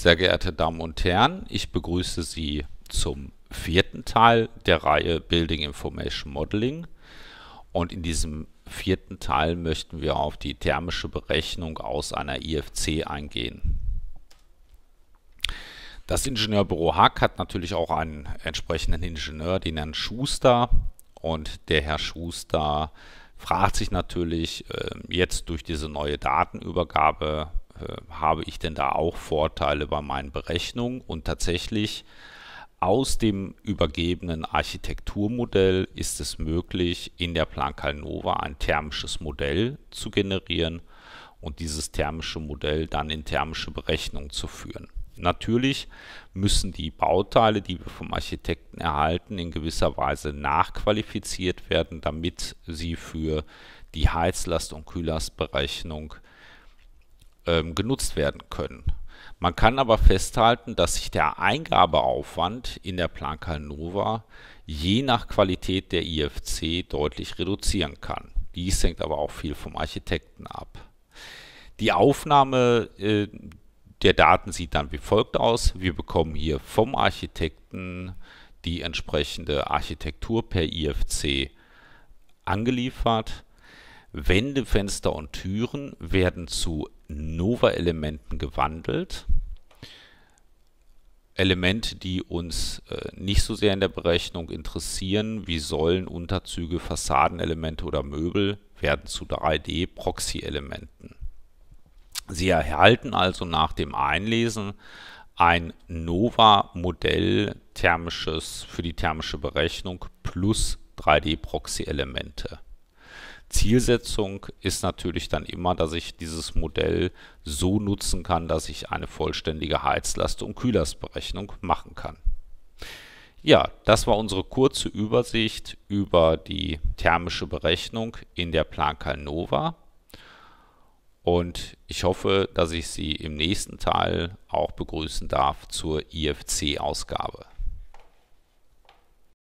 Sehr geehrte Damen und Herren, ich begrüße Sie zum vierten Teil der Reihe Building Information Modeling. Und in diesem vierten Teil möchten wir auf die thermische Berechnung aus einer IFC eingehen. Das Ingenieurbüro Hack hat natürlich auch einen entsprechenden Ingenieur, den Herrn Schuster. Und der Herr Schuster fragt sich natürlich äh, jetzt durch diese neue Datenübergabe, äh, habe ich denn da auch Vorteile bei meinen Berechnungen? Und tatsächlich aus dem übergebenen Architekturmodell ist es möglich, in der Plan Calnova ein thermisches Modell zu generieren und dieses thermische Modell dann in thermische Berechnung zu führen. Natürlich müssen die Bauteile, die wir vom Architekten erhalten, in gewisser Weise nachqualifiziert werden, damit sie für die Heizlast- und Kühllastberechnung ähm, genutzt werden können. Man kann aber festhalten, dass sich der Eingabeaufwand in der Planka Nova je nach Qualität der IFC deutlich reduzieren kann. Dies hängt aber auch viel vom Architekten ab. Die Aufnahme äh, der Daten sieht dann wie folgt aus. Wir bekommen hier vom Architekten die entsprechende Architektur per IFC angeliefert. Wände, Fenster und Türen werden zu Nova-Elementen gewandelt. Elemente, die uns äh, nicht so sehr in der Berechnung interessieren, wie Säulen, Unterzüge, Fassadenelemente oder Möbel, werden zu 3D-Proxy-Elementen. Sie erhalten also nach dem Einlesen ein Nova-Modell thermisches für die thermische Berechnung plus 3D-Proxy-Elemente. Zielsetzung ist natürlich dann immer, dass ich dieses Modell so nutzen kann, dass ich eine vollständige Heizlast- und Kühlersberechnung machen kann. Ja, das war unsere kurze Übersicht über die thermische Berechnung in der Plan-Calnova. Und ich hoffe, dass ich Sie im nächsten Teil auch begrüßen darf zur IFC-Ausgabe.